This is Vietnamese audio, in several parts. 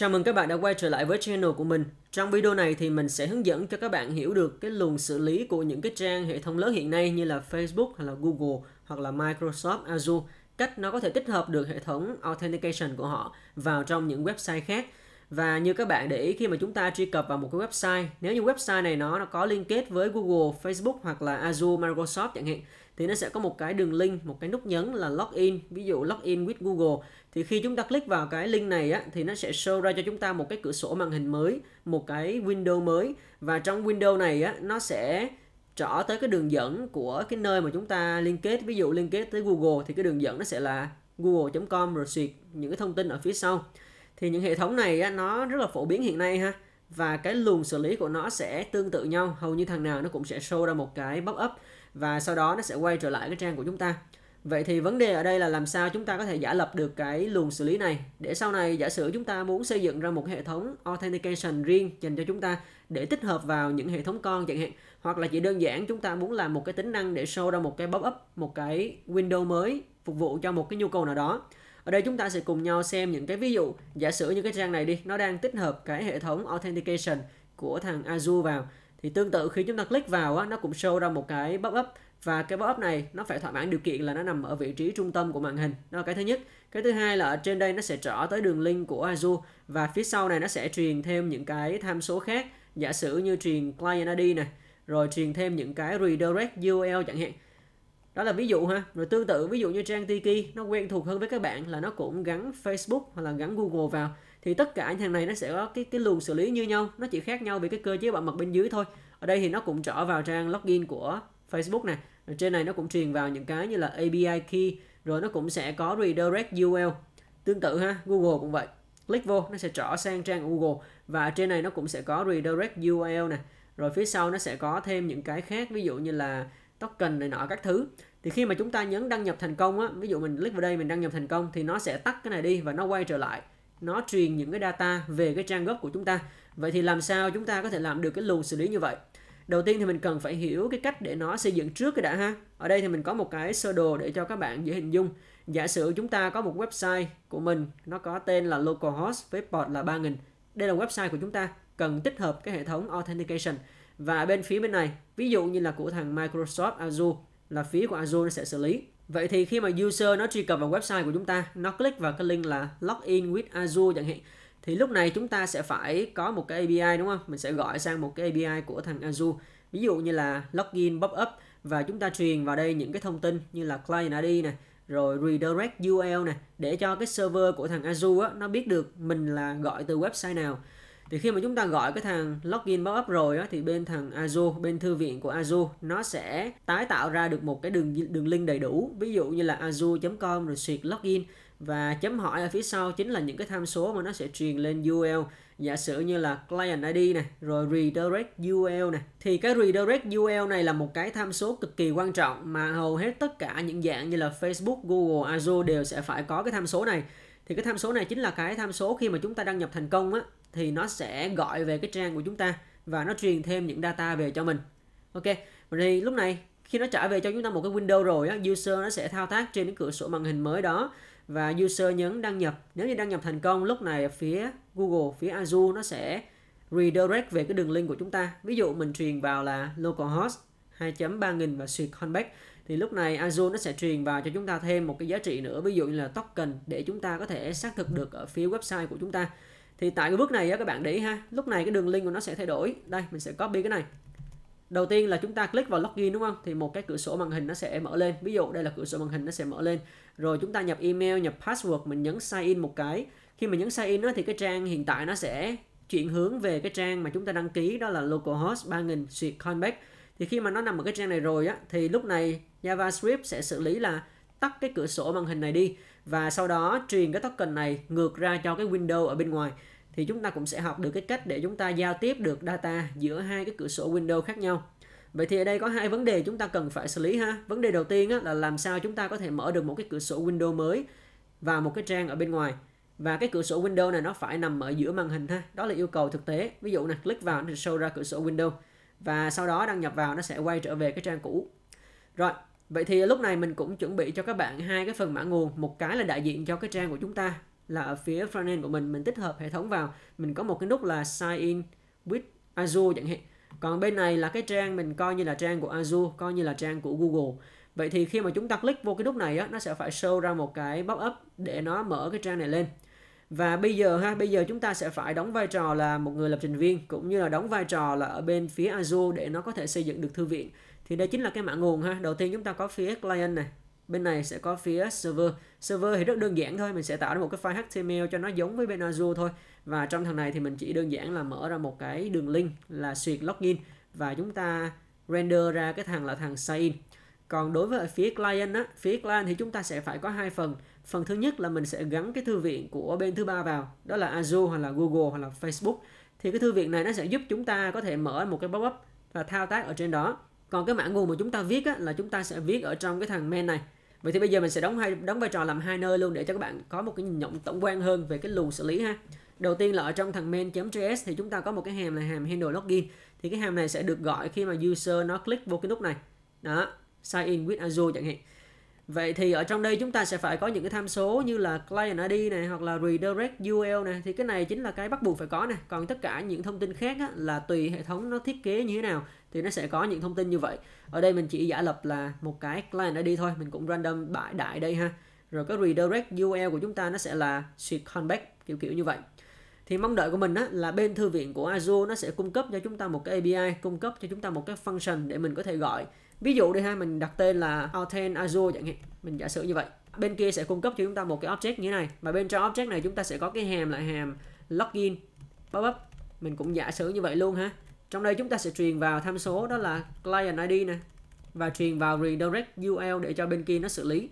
Chào mừng các bạn đã quay trở lại với channel của mình. Trong video này thì mình sẽ hướng dẫn cho các bạn hiểu được cái luồng xử lý của những cái trang hệ thống lớn hiện nay như là Facebook hay là Google hoặc là Microsoft Azure, cách nó có thể tích hợp được hệ thống authentication của họ vào trong những website khác. Và như các bạn để ý khi mà chúng ta truy cập vào một cái website, nếu như website này nó, nó có liên kết với Google, Facebook hoặc là Azure, Microsoft chẳng hạn, thì nó sẽ có một cái đường link, một cái nút nhấn là login, ví dụ login with Google thì khi chúng ta click vào cái link này á, thì nó sẽ show ra cho chúng ta một cái cửa sổ màn hình mới một cái window mới và trong window này á, nó sẽ trở tới cái đường dẫn của cái nơi mà chúng ta liên kết ví dụ liên kết tới Google thì cái đường dẫn nó sẽ là google.com rồi xuyệt những cái thông tin ở phía sau thì những hệ thống này á, nó rất là phổ biến hiện nay ha và cái luồng xử lý của nó sẽ tương tự nhau hầu như thằng nào nó cũng sẽ show ra một cái pop up và sau đó nó sẽ quay trở lại cái trang của chúng ta Vậy thì vấn đề ở đây là làm sao chúng ta có thể giả lập được cái luồng xử lý này để sau này giả sử chúng ta muốn xây dựng ra một hệ thống authentication riêng dành cho chúng ta để tích hợp vào những hệ thống con chẳng hạn hoặc là chỉ đơn giản chúng ta muốn làm một cái tính năng để show ra một cái pop-up, một cái window mới phục vụ cho một cái nhu cầu nào đó. Ở đây chúng ta sẽ cùng nhau xem những cái ví dụ giả sử như cái trang này đi, nó đang tích hợp cái hệ thống authentication của thằng Azure vào. Thì tương tự khi chúng ta click vào á, nó cũng show ra một cái pop-up và cái pop-up này nó phải thỏa mãn điều kiện là nó nằm ở vị trí trung tâm của màn hình đó là cái thứ nhất cái thứ hai là ở trên đây nó sẽ trở tới đường link của Azure và phía sau này nó sẽ truyền thêm những cái tham số khác giả sử như truyền client ID này rồi truyền thêm những cái redirect URL chẳng hạn đó là ví dụ ha rồi tương tự ví dụ như trang Tiki nó quen thuộc hơn với các bạn là nó cũng gắn Facebook hoặc là gắn Google vào thì tất cả những thằng này nó sẽ có cái cái luồng xử lý như nhau nó chỉ khác nhau về cái cơ chế bảo mật bên dưới thôi ở đây thì nó cũng trở vào trang login của Facebook này, trên này nó cũng truyền vào những cái như là API key rồi nó cũng sẽ có redirect URL tương tự ha Google cũng vậy click vô nó sẽ trở sang trang Google và trên này nó cũng sẽ có redirect URL này. rồi phía sau nó sẽ có thêm những cái khác ví dụ như là token này nọ các thứ thì khi mà chúng ta nhấn đăng nhập thành công á ví dụ mình click vào đây mình đăng nhập thành công thì nó sẽ tắt cái này đi và nó quay trở lại nó truyền những cái data về cái trang gốc của chúng ta vậy thì làm sao chúng ta có thể làm được cái luồng xử lý như vậy đầu tiên thì mình cần phải hiểu cái cách để nó xây dựng trước cái đã ha ở đây thì mình có một cái sơ đồ để cho các bạn dễ hình dung giả sử chúng ta có một website của mình nó có tên là localhost với port là 3000 đây là website của chúng ta cần tích hợp cái hệ thống authentication và bên phía bên này ví dụ như là của thằng Microsoft Azure là phía của Azure nó sẽ xử lý Vậy thì khi mà user nó truy cập vào website của chúng ta, nó click vào cái link là login with Azure chẳng hạn thì lúc này chúng ta sẽ phải có một cái API đúng không? Mình sẽ gọi sang một cái API của thằng Azure. Ví dụ như là login pop-up và chúng ta truyền vào đây những cái thông tin như là client ID này, rồi redirect URL này để cho cái server của thằng Azure á, nó biết được mình là gọi từ website nào. Thì khi mà chúng ta gọi cái thằng login pop-up rồi á, thì bên thằng Azure, bên thư viện của Azure nó sẽ tái tạo ra được một cái đường đường link đầy đủ. Ví dụ như là azure.com rồi xuyệt login và chấm hỏi ở phía sau chính là những cái tham số mà nó sẽ truyền lên url giả sử như là client ID này rồi redirect url này thì cái redirect url này là một cái tham số cực kỳ quan trọng mà hầu hết tất cả những dạng như là Facebook, Google, Azure đều sẽ phải có cái tham số này thì cái tham số này chính là cái tham số khi mà chúng ta đăng nhập thành công á thì nó sẽ gọi về cái trang của chúng ta và nó truyền thêm những data về cho mình ok thì lúc này khi nó trả về cho chúng ta một cái window rồi á, user nó sẽ thao tác trên cái cửa sổ màn hình mới đó và user nhấn đăng nhập. Nếu như đăng nhập thành công, lúc này phía Google, phía Azure nó sẽ redirect về cái đường link của chúng ta. Ví dụ mình truyền vào là localhost 2.3000 và suyệt connect thì lúc này Azure nó sẽ truyền vào cho chúng ta thêm một cái giá trị nữa ví dụ như là token để chúng ta có thể xác thực được ở phía website của chúng ta thì tại cái bước này các bạn để ý ha lúc này cái đường link của nó sẽ thay đổi đây mình sẽ copy cái này đầu tiên là chúng ta click vào login đúng không thì một cái cửa sổ màn hình nó sẽ mở lên ví dụ đây là cửa sổ màn hình nó sẽ mở lên rồi chúng ta nhập email nhập password mình nhấn sign in một cái khi mình nhấn sign in đó, thì cái trang hiện tại nó sẽ chuyển hướng về cái trang mà chúng ta đăng ký đó là localhost 3000 suyệt contact thì khi mà nó nằm ở cái trang này rồi á thì lúc này JavaScript sẽ xử lý là tắt cái cửa sổ màn hình này đi và sau đó truyền cái token này ngược ra cho cái window ở bên ngoài thì chúng ta cũng sẽ học được cái cách để chúng ta giao tiếp được data giữa hai cái cửa sổ window khác nhau. Vậy thì ở đây có hai vấn đề chúng ta cần phải xử lý ha. Vấn đề đầu tiên á, là làm sao chúng ta có thể mở được một cái cửa sổ window mới và một cái trang ở bên ngoài. Và cái cửa sổ window này nó phải nằm ở giữa màn hình ha. Đó là yêu cầu thực tế. Ví dụ này, click vào nó show ra cửa sổ window và sau đó đăng nhập vào nó sẽ quay trở về cái trang cũ. Rồi, vậy thì lúc này mình cũng chuẩn bị cho các bạn hai cái phần mã nguồn, một cái là đại diện cho cái trang của chúng ta là ở phía front end của mình mình tích hợp hệ thống vào mình có một cái nút là sign in with Azure chẳng hạn còn bên này là cái trang mình coi như là trang của Azure coi như là trang của Google vậy thì khi mà chúng ta click vô cái nút này á nó sẽ phải show ra một cái pop up để nó mở cái trang này lên và bây giờ ha, bây giờ chúng ta sẽ phải đóng vai trò là một người lập trình viên cũng như là đóng vai trò là ở bên phía Azure để nó có thể xây dựng được thư viện. Thì đây chính là cái mạng nguồn ha. Đầu tiên chúng ta có phía client này, bên này sẽ có phía server server thì rất đơn giản thôi mình sẽ tạo ra một cái file html cho nó giống với bên azure thôi và trong thằng này thì mình chỉ đơn giản là mở ra một cái đường link là suyệt login và chúng ta render ra cái thằng là thằng sign còn đối với phía client á, phía client thì chúng ta sẽ phải có hai phần. Phần thứ nhất là mình sẽ gắn cái thư viện của bên thứ ba vào, đó là Azure hoặc là Google hoặc là Facebook. Thì cái thư viện này nó sẽ giúp chúng ta có thể mở một cái pop-up và thao tác ở trên đó. Còn cái mã nguồn mà chúng ta viết á, là chúng ta sẽ viết ở trong cái thằng main này vậy thì bây giờ mình sẽ đóng hai đóng vai trò làm hai nơi luôn để cho các bạn có một cái nhìn nhận tổng quan hơn về cái luồng xử lý ha đầu tiên là ở trong thằng main.js thì chúng ta có một cái hàm là hàm handle login thì cái hàm này sẽ được gọi khi mà user nó click vô cái nút này đó sign in with Azure chẳng hạn Vậy thì ở trong đây chúng ta sẽ phải có những cái tham số như là client ID này hoặc là redirect URL này thì cái này chính là cái bắt buộc phải có này. Còn tất cả những thông tin khác á, là tùy hệ thống nó thiết kế như thế nào thì nó sẽ có những thông tin như vậy. Ở đây mình chỉ giả lập là một cái client ID thôi, mình cũng random bãi đại đây ha. Rồi cái redirect URL của chúng ta nó sẽ là suyệt contact kiểu kiểu như vậy. Thì mong đợi của mình á, là bên thư viện của Azure nó sẽ cung cấp cho chúng ta một cái API, cung cấp cho chúng ta một cái function để mình có thể gọi ví dụ đi ha mình đặt tên là Alten Azure chẳng hạn mình giả sử như vậy bên kia sẽ cung cấp cho chúng ta một cái object như thế này và bên trong object này chúng ta sẽ có cái hàm là hàm login bấm bấm mình cũng giả sử như vậy luôn ha trong đây chúng ta sẽ truyền vào tham số đó là client id này và truyền vào redirect url để cho bên kia nó xử lý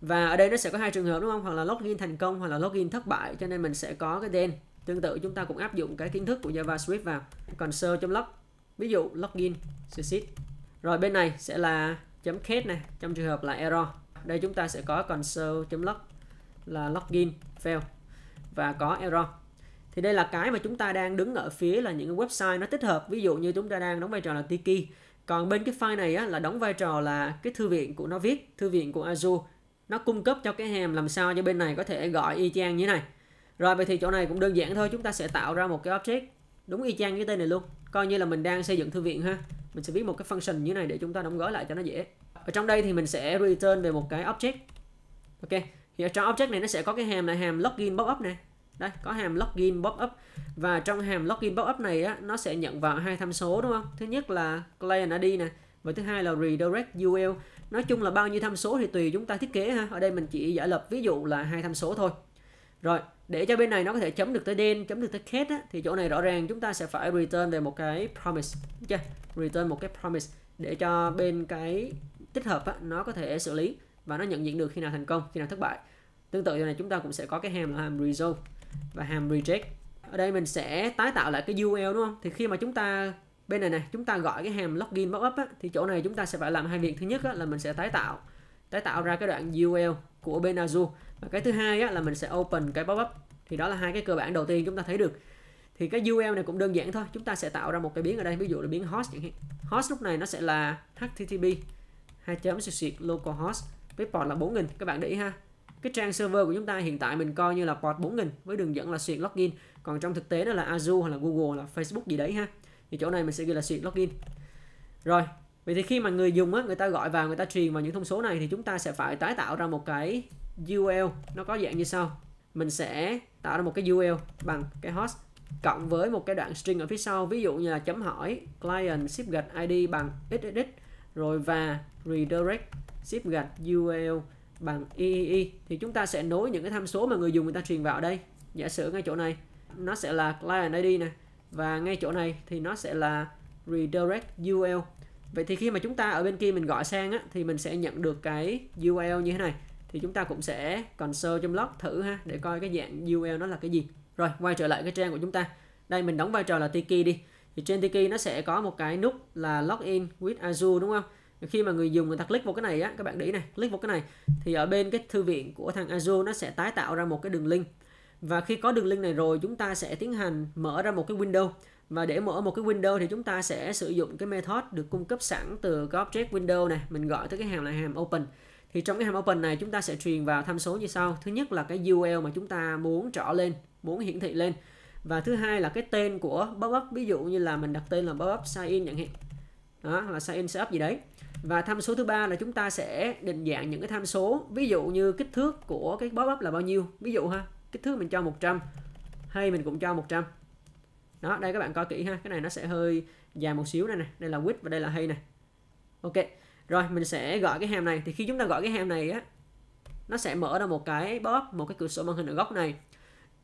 và ở đây nó sẽ có hai trường hợp đúng không hoặc là login thành công hoặc là login thất bại cho nên mình sẽ có cái tên tương tự chúng ta cũng áp dụng cái kiến thức của javascript vào console.log ví dụ login success rồi bên này sẽ là chấm .cat này, trong trường hợp là error. Đây chúng ta sẽ có console.log là login fail và có error. Thì đây là cái mà chúng ta đang đứng ở phía là những website nó tích hợp. Ví dụ như chúng ta đang đóng vai trò là Tiki. Còn bên cái file này á, là đóng vai trò là cái thư viện của nó viết, thư viện của Azure. Nó cung cấp cho cái hàm làm sao cho bên này có thể gọi y chang như thế này. Rồi vậy thì chỗ này cũng đơn giản thôi, chúng ta sẽ tạo ra một cái object đúng y chang cái tên này luôn. Coi như là mình đang xây dựng thư viện ha mình sẽ viết một cái function như này để chúng ta đóng gói lại cho nó dễ ở trong đây thì mình sẽ return về một cái object ok thì ở trong object này nó sẽ có cái hàm là hàm login pop up này đây có hàm login pop up và trong hàm login pop up này á, nó sẽ nhận vào hai tham số đúng không thứ nhất là client id này và thứ hai là redirect url nói chung là bao nhiêu tham số thì tùy chúng ta thiết kế ha ở đây mình chỉ giả lập ví dụ là hai tham số thôi rồi, để cho bên này nó có thể chấm được tới đen, chấm được tới cat á, thì chỗ này rõ ràng chúng ta sẽ phải return về một cái promise. Chưa? Return một cái promise để cho bên cái tích hợp á, nó có thể xử lý và nó nhận diện được khi nào thành công, khi nào thất bại. Tương tự như này chúng ta cũng sẽ có cái hàm là hàm resolve và hàm reject. Ở đây mình sẽ tái tạo lại cái URL đúng không? Thì khi mà chúng ta bên này này chúng ta gọi cái hàm login up á, thì chỗ này chúng ta sẽ phải làm hai việc. Thứ nhất á, là mình sẽ tái tạo tái tạo ra cái đoạn URL của bên Azure và cái thứ hai á, là mình sẽ open cái pop up thì đó là hai cái cơ bản đầu tiên chúng ta thấy được thì cái URL này cũng đơn giản thôi chúng ta sẽ tạo ra một cái biến ở đây ví dụ là biến host chẳng hạn host lúc này nó sẽ là http 2 chấm localhost với port là 4000 các bạn để ý ha cái trang server của chúng ta hiện tại mình coi như là port 4000 với đường dẫn là suyệt login còn trong thực tế nó là Azure hoặc là Google hoặc là Facebook gì đấy ha thì chỗ này mình sẽ ghi là suyệt login rồi vậy thì khi mà người dùng á, người ta gọi vào người ta truyền vào những thông số này thì chúng ta sẽ phải tái tạo ra một cái UL nó có dạng như sau mình sẽ tạo ra một cái UL bằng cái host cộng với một cái đoạn string ở phía sau ví dụ như là chấm hỏi client ship gạch id bằng xxx rồi và redirect ship gạch UL bằng EEE thì chúng ta sẽ nối những cái tham số mà người dùng người ta truyền vào đây giả sử ngay chỗ này nó sẽ là client ID nè và ngay chỗ này thì nó sẽ là redirect UL vậy thì khi mà chúng ta ở bên kia mình gọi sang á, thì mình sẽ nhận được cái UL như thế này thì chúng ta cũng sẽ console trong log thử ha để ừ. coi cái dạng UL nó là cái gì rồi quay trở lại cái trang của chúng ta đây mình đóng vai trò là Tiki đi thì trên Tiki nó sẽ có một cái nút là login with Azure đúng không khi mà người dùng người ta click vào cái này á các bạn để ý này click vào cái này thì ở bên cái thư viện của thằng Azure nó sẽ tái tạo ra một cái đường link và khi có đường link này rồi chúng ta sẽ tiến hành mở ra một cái window và để mở một cái window thì chúng ta sẽ sử dụng cái method được cung cấp sẵn từ cái object window này mình gọi tới cái hàm là hàm open thì trong cái hàm open này chúng ta sẽ truyền vào tham số như sau thứ nhất là cái URL mà chúng ta muốn trỏ lên muốn hiển thị lên và thứ hai là cái tên của pop-up ví dụ như là mình đặt tên là pop-up sign in chẳng hạn đó là sign in setup gì đấy và tham số thứ ba là chúng ta sẽ định dạng những cái tham số ví dụ như kích thước của cái pop-up là bao nhiêu ví dụ ha kích thước mình cho 100 hay mình cũng cho 100 đó đây các bạn coi kỹ ha cái này nó sẽ hơi dài một xíu đây này đây là width và đây là hay này ok rồi mình sẽ gọi cái hàm này thì khi chúng ta gọi cái hàm này á nó sẽ mở ra một cái box một cái cửa sổ màn hình ở góc này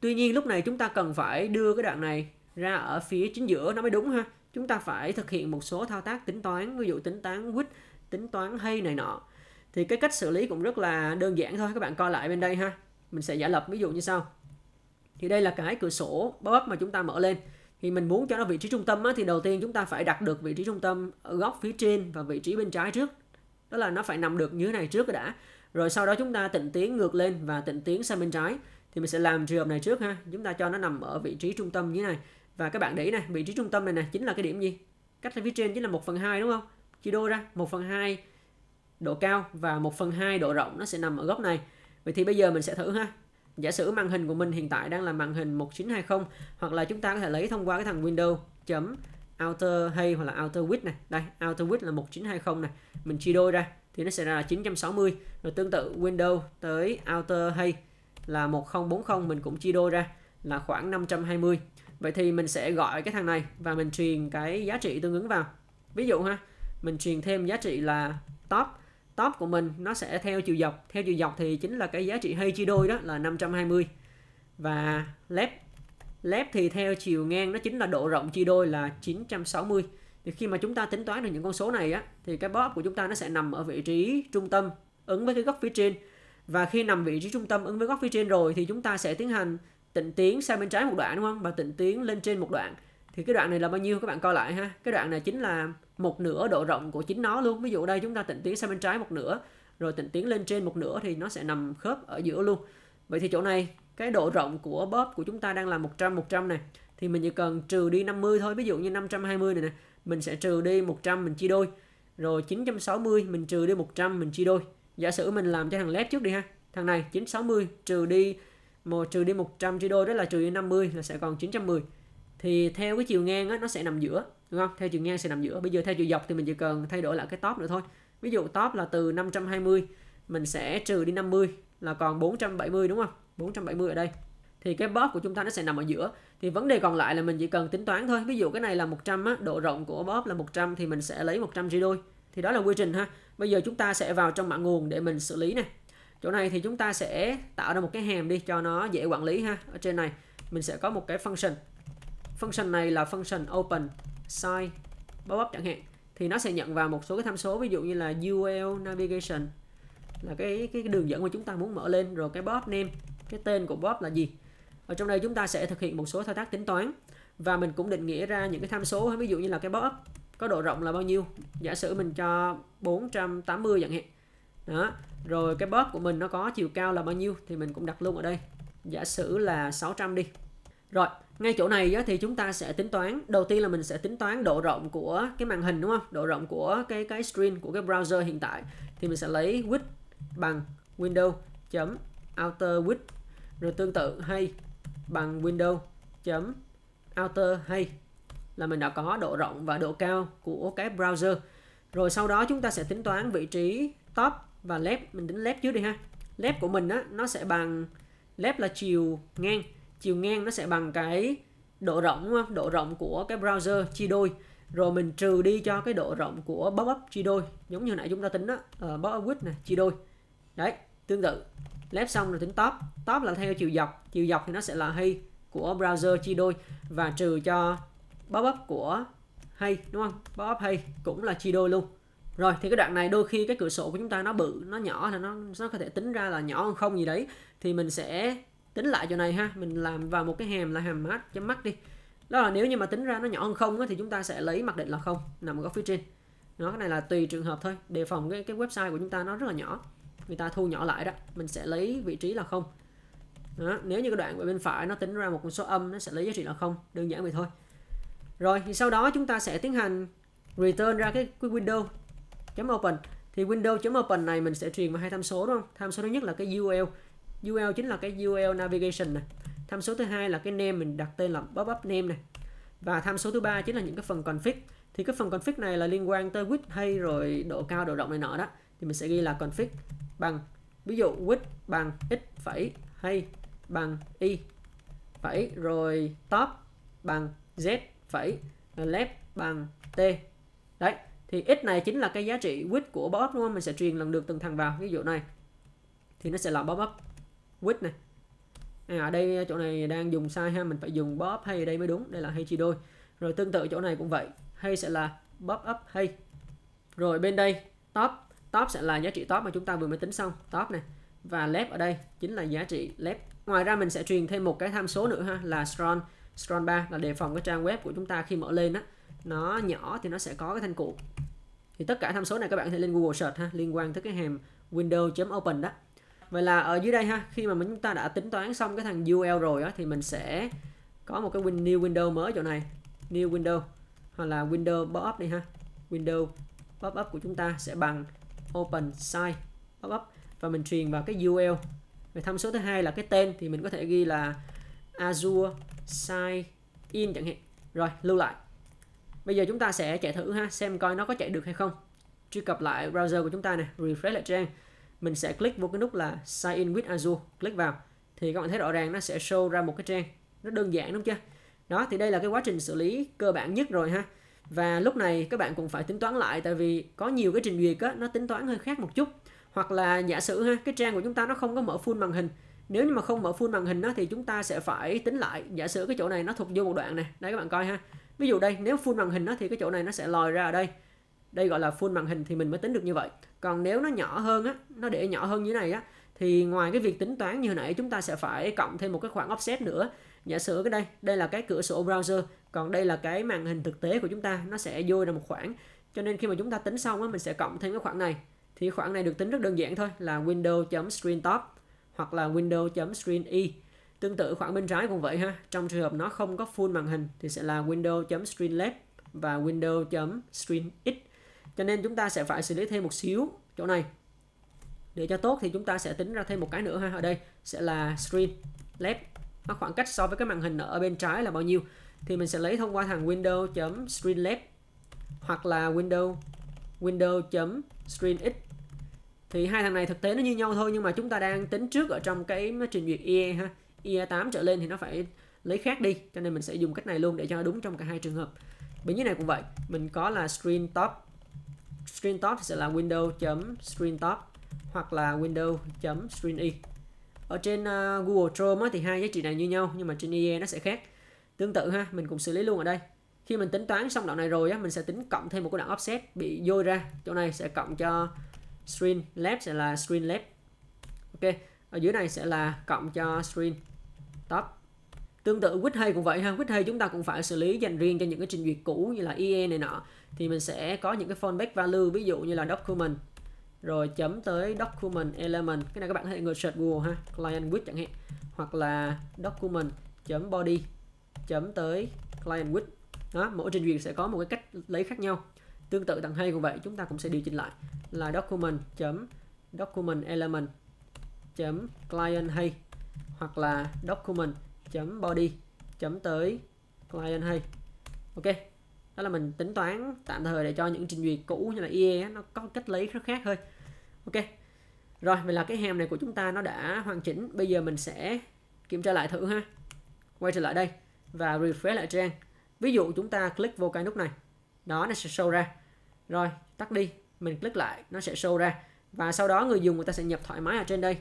tuy nhiên lúc này chúng ta cần phải đưa cái đoạn này ra ở phía chính giữa nó mới đúng ha chúng ta phải thực hiện một số thao tác tính toán ví dụ tính toán width tính toán hay này nọ thì cái cách xử lý cũng rất là đơn giản thôi các bạn coi lại bên đây ha mình sẽ giả lập ví dụ như sau thì đây là cái cửa sổ box mà chúng ta mở lên thì mình muốn cho nó vị trí trung tâm á, thì đầu tiên chúng ta phải đặt được vị trí trung tâm ở góc phía trên và vị trí bên trái trước đó là nó phải nằm được như thế này trước đã rồi sau đó chúng ta tịnh tiến ngược lên và tịnh tiến sang bên trái thì mình sẽ làm trường hợp này trước ha chúng ta cho nó nằm ở vị trí trung tâm như thế này và các bạn để ý này vị trí trung tâm này này chính là cái điểm gì cách phía trên chính là 1 phần 2 đúng không chia đôi ra 1 phần 2 độ cao và 1 phần 2 độ rộng nó sẽ nằm ở góc này vậy thì bây giờ mình sẽ thử ha giả sử màn hình của mình hiện tại đang là màn hình 1920 hoặc là chúng ta có thể lấy thông qua cái thằng Windows chấm outer hay hoặc là outer width này đây outer width là 1920 này mình chia đôi ra thì nó sẽ ra là 960 rồi tương tự Windows tới outer hay là 1040 mình cũng chia đôi ra là khoảng 520 vậy thì mình sẽ gọi cái thằng này và mình truyền cái giá trị tương ứng vào ví dụ ha mình truyền thêm giá trị là top top của mình nó sẽ theo chiều dọc theo chiều dọc thì chính là cái giá trị hay chia đôi đó là 520 và lép lép thì theo chiều ngang nó chính là độ rộng chia đôi là 960 thì khi mà chúng ta tính toán được những con số này á thì cái bóp của chúng ta nó sẽ nằm ở vị trí trung tâm ứng với cái góc phía trên và khi nằm vị trí trung tâm ứng với góc phía trên rồi thì chúng ta sẽ tiến hành tịnh tiến sang bên trái một đoạn đúng không và tịnh tiến lên trên một đoạn thì cái đoạn này là bao nhiêu các bạn coi lại ha cái đoạn này chính là một nửa độ rộng của chính nó luôn ví dụ đây chúng ta tịnh tiến sang bên trái một nửa rồi tịnh tiến lên trên một nửa thì nó sẽ nằm khớp ở giữa luôn vậy thì chỗ này cái độ rộng của bóp của chúng ta đang là 100 100 này thì mình chỉ cần trừ đi 50 thôi ví dụ như 520 này này mình sẽ trừ đi 100 mình chia đôi rồi 960 mình trừ đi 100 mình chia đôi giả sử mình làm cho thằng led trước đi ha thằng này 960 trừ đi một trừ đi 100 chia đôi đó là trừ đi 50 là sẽ còn 910 thì theo cái chiều ngang á, nó sẽ nằm giữa đúng không theo chiều ngang sẽ nằm giữa bây giờ theo chiều dọc thì mình chỉ cần thay đổi lại cái top nữa thôi ví dụ top là từ 520 mình sẽ trừ đi 50 là còn 470 đúng không 470 ở đây thì cái bóp của chúng ta nó sẽ nằm ở giữa thì vấn đề còn lại là mình chỉ cần tính toán thôi ví dụ cái này là 100 á, độ rộng của bóp là 100 thì mình sẽ lấy 100 chia đôi thì đó là quy trình ha bây giờ chúng ta sẽ vào trong mạng nguồn để mình xử lý này chỗ này thì chúng ta sẽ tạo ra một cái hàm đi cho nó dễ quản lý ha ở trên này mình sẽ có một cái function function này là function open size bao bắp chẳng hạn thì nó sẽ nhận vào một số cái tham số ví dụ như là URL navigation là cái cái đường dẫn mà chúng ta muốn mở lên rồi cái bot name cái tên của bot là gì ở trong đây chúng ta sẽ thực hiện một số thao tác tính toán và mình cũng định nghĩa ra những cái tham số ví dụ như là cái bot có độ rộng là bao nhiêu giả sử mình cho 480 chẳng hạn đó rồi cái bot của mình nó có chiều cao là bao nhiêu thì mình cũng đặt luôn ở đây giả sử là 600 đi rồi ngay chỗ này thì chúng ta sẽ tính toán đầu tiên là mình sẽ tính toán độ rộng của cái màn hình đúng không độ rộng của cái cái screen của cái browser hiện tại thì mình sẽ lấy width bằng window chấm outer width rồi tương tự hay bằng window chấm outer hay là mình đã có độ rộng và độ cao của cái browser rồi sau đó chúng ta sẽ tính toán vị trí top và left mình tính left trước đi ha left của mình á nó sẽ bằng left là chiều ngang chiều ngang nó sẽ bằng cái độ rộng độ rộng của cái browser chia đôi rồi mình trừ đi cho cái độ rộng của pop-up chia đôi giống như nãy chúng ta tính đó uh, pop-up width này chia đôi đấy tương tự left xong rồi tính top top là theo chiều dọc chiều dọc thì nó sẽ là hay của browser chia đôi và trừ cho pop-up của hay đúng không pop-up hay cũng là chia đôi luôn rồi thì cái đoạn này đôi khi cái cửa sổ của chúng ta nó bự nó nhỏ là nó nó có thể tính ra là nhỏ hơn không gì đấy thì mình sẽ tính lại chỗ này ha mình làm vào một cái hàm là hàm mát chấm mắt đi đó là nếu như mà tính ra nó nhỏ hơn không thì chúng ta sẽ lấy mặc định là không nằm ở góc phía trên nó cái này là tùy trường hợp thôi đề phòng cái cái website của chúng ta nó rất là nhỏ người ta thu nhỏ lại đó mình sẽ lấy vị trí là không đó, nếu như cái đoạn bên phải nó tính ra một số âm nó sẽ lấy giá trị là không đơn giản vậy thôi rồi thì sau đó chúng ta sẽ tiến hành return ra cái, cái window chấm open thì window chấm open này mình sẽ truyền vào hai tham số đúng không tham số thứ nhất là cái UL UL chính là cái UL navigation này tham số thứ hai là cái name mình đặt tên là pop-up name này và tham số thứ ba chính là những cái phần config thì cái phần config này là liên quan tới width hay rồi độ cao độ rộng này nọ đó thì mình sẽ ghi là config bằng ví dụ width bằng x phẩy hay bằng y phẩy rồi top bằng z phẩy left bằng t đấy thì x này chính là cái giá trị width của pop up đúng không mình sẽ truyền lần được từng thằng vào ví dụ này thì nó sẽ là pop up width này à, ở đây chỗ này đang dùng sai ha mình phải dùng bob hay ở đây mới đúng đây là hay chia đôi rồi tương tự chỗ này cũng vậy hay sẽ là bob up hay rồi bên đây top top sẽ là giá trị top mà chúng ta vừa mới tính xong top này và left ở đây chính là giá trị left ngoài ra mình sẽ truyền thêm một cái tham số nữa ha là strong strong 3 là đề phòng cái trang web của chúng ta khi mở lên á nó nhỏ thì nó sẽ có cái thanh cụ thì tất cả tham số này các bạn có thể lên Google search ha liên quan tới cái hàm window.open đó Vậy là ở dưới đây ha, khi mà chúng ta đã tính toán xong cái thằng UL rồi á, thì mình sẽ có một cái new window mới chỗ này, new window hoặc là window pop up đi ha. Window pop up của chúng ta sẽ bằng open size pop up và mình truyền vào cái UL. Về tham số thứ hai là cái tên thì mình có thể ghi là Azure Sign in chẳng hạn. Rồi, lưu lại. Bây giờ chúng ta sẽ chạy thử ha, xem coi nó có chạy được hay không. Truy cập lại browser của chúng ta này refresh lại trang mình sẽ click vô cái nút là sign in with Azure click vào thì các bạn thấy rõ ràng nó sẽ show ra một cái trang nó đơn giản đúng chưa đó thì đây là cái quá trình xử lý cơ bản nhất rồi ha và lúc này các bạn cũng phải tính toán lại tại vì có nhiều cái trình duyệt á, nó tính toán hơi khác một chút hoặc là giả sử ha cái trang của chúng ta nó không có mở full màn hình nếu như mà không mở full màn hình á, thì chúng ta sẽ phải tính lại giả sử cái chỗ này nó thuộc vô một đoạn này đây các bạn coi ha ví dụ đây nếu full màn hình á, thì cái chỗ này nó sẽ lòi ra ở đây đây gọi là full màn hình thì mình mới tính được như vậy còn nếu nó nhỏ hơn á nó để nhỏ hơn như này á thì ngoài cái việc tính toán như hồi nãy chúng ta sẽ phải cộng thêm một cái khoảng offset nữa giả sử cái đây đây là cái cửa sổ browser còn đây là cái màn hình thực tế của chúng ta nó sẽ vô ra một khoảng cho nên khi mà chúng ta tính xong á mình sẽ cộng thêm cái khoảng này thì khoảng này được tính rất đơn giản thôi là window.screen top hoặc là window.screen e tương tự khoảng bên trái cũng vậy ha trong trường hợp nó không có full màn hình thì sẽ là window.screen left và window.screen x cho nên chúng ta sẽ phải xử lý thêm một xíu chỗ này để cho tốt thì chúng ta sẽ tính ra thêm một cái nữa ha ở đây sẽ là screen left nó khoảng cách so với cái màn hình ở bên trái là bao nhiêu thì mình sẽ lấy thông qua thằng window chấm screen left hoặc là window window chấm screen x thì hai thằng này thực tế nó như nhau thôi nhưng mà chúng ta đang tính trước ở trong cái trình duyệt IE ha IE 8 trở lên thì nó phải lấy khác đi cho nên mình sẽ dùng cách này luôn để cho đúng trong cả hai trường hợp bên dưới này cũng vậy mình có là screen top string top sẽ là window chấm string top hoặc là window chấm string e ở trên uh, Google Chrome thì hai giá trị này như nhau nhưng mà trên IE nó sẽ khác tương tự ha mình cũng xử lý luôn ở đây khi mình tính toán xong đoạn này rồi á, mình sẽ tính cộng thêm một cái đoạn offset bị dôi ra chỗ này sẽ cộng cho string left sẽ là string left ok ở dưới này sẽ là cộng cho string top tương tự width hay cũng vậy ha width hay chúng ta cũng phải xử lý dành riêng cho những cái trình duyệt cũ như là IE này nọ thì mình sẽ có những cái fallback value ví dụ như là document rồi chấm tới document element cái này các bạn có thể ngồi search google ha client width chẳng hạn hoặc là document chấm body chấm tới client width đó mỗi trình duyệt sẽ có một cái cách lấy khác nhau tương tự tầng hay cũng vậy chúng ta cũng sẽ điều chỉnh lại là document chấm document element chấm client hay hoặc là document chấm body chấm tới client hay ok đó là mình tính toán tạm thời để cho những trình duyệt cũ như là IE nó có cách lấy rất khác thôi ok rồi vậy là cái hàm này của chúng ta nó đã hoàn chỉnh bây giờ mình sẽ kiểm tra lại thử ha quay trở lại đây và refresh lại trang ví dụ chúng ta click vô cái nút này đó nó sẽ show ra rồi tắt đi mình click lại nó sẽ show ra và sau đó người dùng người ta sẽ nhập thoải mái ở trên đây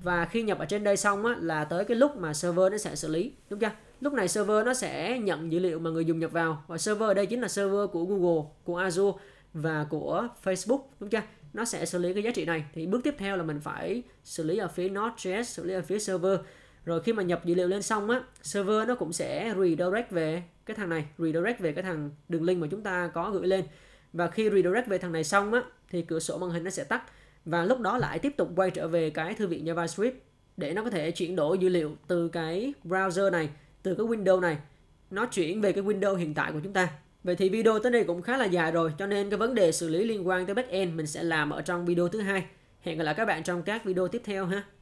và khi nhập ở trên đây xong á, là tới cái lúc mà server nó sẽ xử lý đúng chưa lúc này server nó sẽ nhận dữ liệu mà người dùng nhập vào và server ở đây chính là server của Google của Azure và của Facebook đúng chưa nó sẽ xử lý cái giá trị này thì bước tiếp theo là mình phải xử lý ở phía Node.js xử lý ở phía server rồi khi mà nhập dữ liệu lên xong á server nó cũng sẽ redirect về cái thằng này redirect về cái thằng đường link mà chúng ta có gửi lên và khi redirect về thằng này xong á thì cửa sổ màn hình nó sẽ tắt và lúc đó lại tiếp tục quay trở về cái thư viện JavaScript để nó có thể chuyển đổi dữ liệu từ cái browser này từ cái window này nó chuyển về cái window hiện tại của chúng ta Vậy thì video tới đây cũng khá là dài rồi cho nên cái vấn đề xử lý liên quan tới backend mình sẽ làm ở trong video thứ hai. Hẹn gặp lại các bạn trong các video tiếp theo ha.